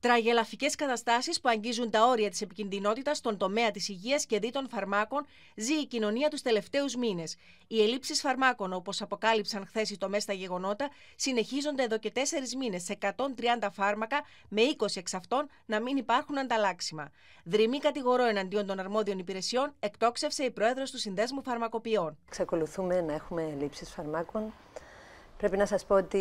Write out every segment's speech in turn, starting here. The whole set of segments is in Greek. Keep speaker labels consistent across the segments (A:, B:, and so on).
A: Τραγελαφικές καταστάσεις που αγγίζουν τα όρια της επικινδυνότητας στον τομέα της υγείας και δίτων φαρμάκων ζει η κοινωνία τους τελευταίους μήνες. Οι ελλείψεις φαρμάκων, όπως αποκάλυψαν χθες οι τομές στα γεγονότα, συνεχίζονται εδώ και τέσσερις μήνες σε 130 φάρμακα, με 20 εξ αυτών να μην υπάρχουν ανταλλάξιμα. Δρυμή κατηγορώ εναντίον των αρμόδιων υπηρεσιών, εκτόξευσε η πρόεδρος του Συνδέσμου Φαρμακοποιών.
B: Ξεκολουθούμε να έχουμε ελλείψεις φαρμάκων. Πρέπει να σας πω ότι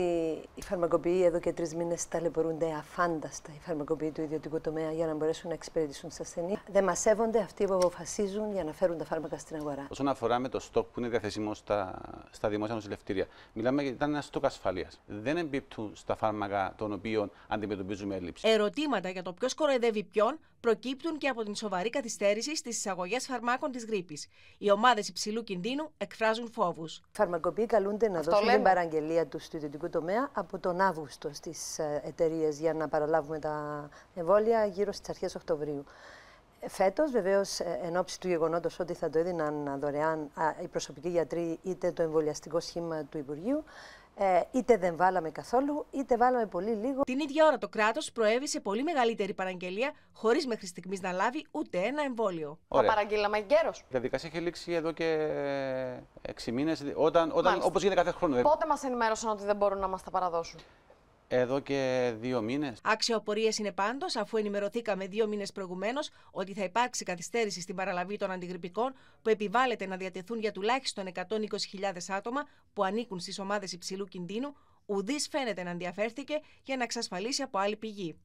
B: οι φαρμακοποιοί εδώ και τρεις μήνες ταλαιπωρούνται αφάνταστα, οι φαρμακοποιοί του ιδιωτικού τομέα, για να μπορέσουν να εξυπηρετήσουν τις ασθενείς. Δεν μας σέβονται αυτοί που αποφασίζουν για να φέρουν τα φάρμακα στην αγορά.
C: Όσον αφορά με το στόκ που είναι διαθέσιμο στα, στα δημόσια νοσηλευτήρια, μιλάμε για ήταν ένα στόκ ασφαλείας. Δεν εμπίπτουν στα φάρμακα των οποίων αντιμετωπίζουμε έλλειψη.
A: Ερωτήματα για το ποιος κοροϊδεύει ποιον προκύπτουν και από την σοβαρή καθυστέρηση στις εισαγωγές φαρμάκων της γρήπης. Οι ομάδες υψηλού κινδύνου εκφράζουν φόβους. Φαρμακοποιοί καλούνται να Αυτό δώσουν λέμε. την
B: παραγγελία του στο ιδιωτικό τομέα από τον Αύγουστο στις ε, εταιρείες για να παραλάβουμε τα εμβόλια γύρω στις αρχές Οκτωβρίου. Ε, Φέτος, βεβαίως, ε, εν ώψη του γεγονότος ότι θα το έδιναν δωρεάν οι προσωπικοί γιατροί είτε το εμβολιαστικό σχήμα του Υπουργείου,
A: είτε δεν βάλαμε καθόλου, είτε βάλαμε πολύ λίγο. Την ίδια ώρα το κράτος προέβη σε πολύ μεγαλύτερη παραγγελία, χωρίς μέχρι στιγμής να λάβει ούτε ένα εμβόλιο. Ωραία. Το παραγγείλαμε εγκαίρω.
C: Η διαδικασία έχει λήξει εδώ και έξι μήνες, όταν, όταν, όπως γίνεται κάθε χρόνο. Ε, Πότε μας ενημέρωσαν ότι δεν μπορούν να μας τα παραδώσουν. Εδώ και δύο μήνες. Αξιοπορίες είναι
A: πάντως, αφού ενημερωθήκαμε δύο μήνες προηγουμένως ότι θα υπάρξει καθυστέρηση στην παραλαβή των αντιγρυπικών που επιβάλλεται να διατεθούν για τουλάχιστον 120.000 άτομα που ανήκουν στις ομάδες υψηλού κινδύνου, ουδής φαίνεται να ενδιαφέρθηκε για να εξασφαλίσει από άλλη πηγή.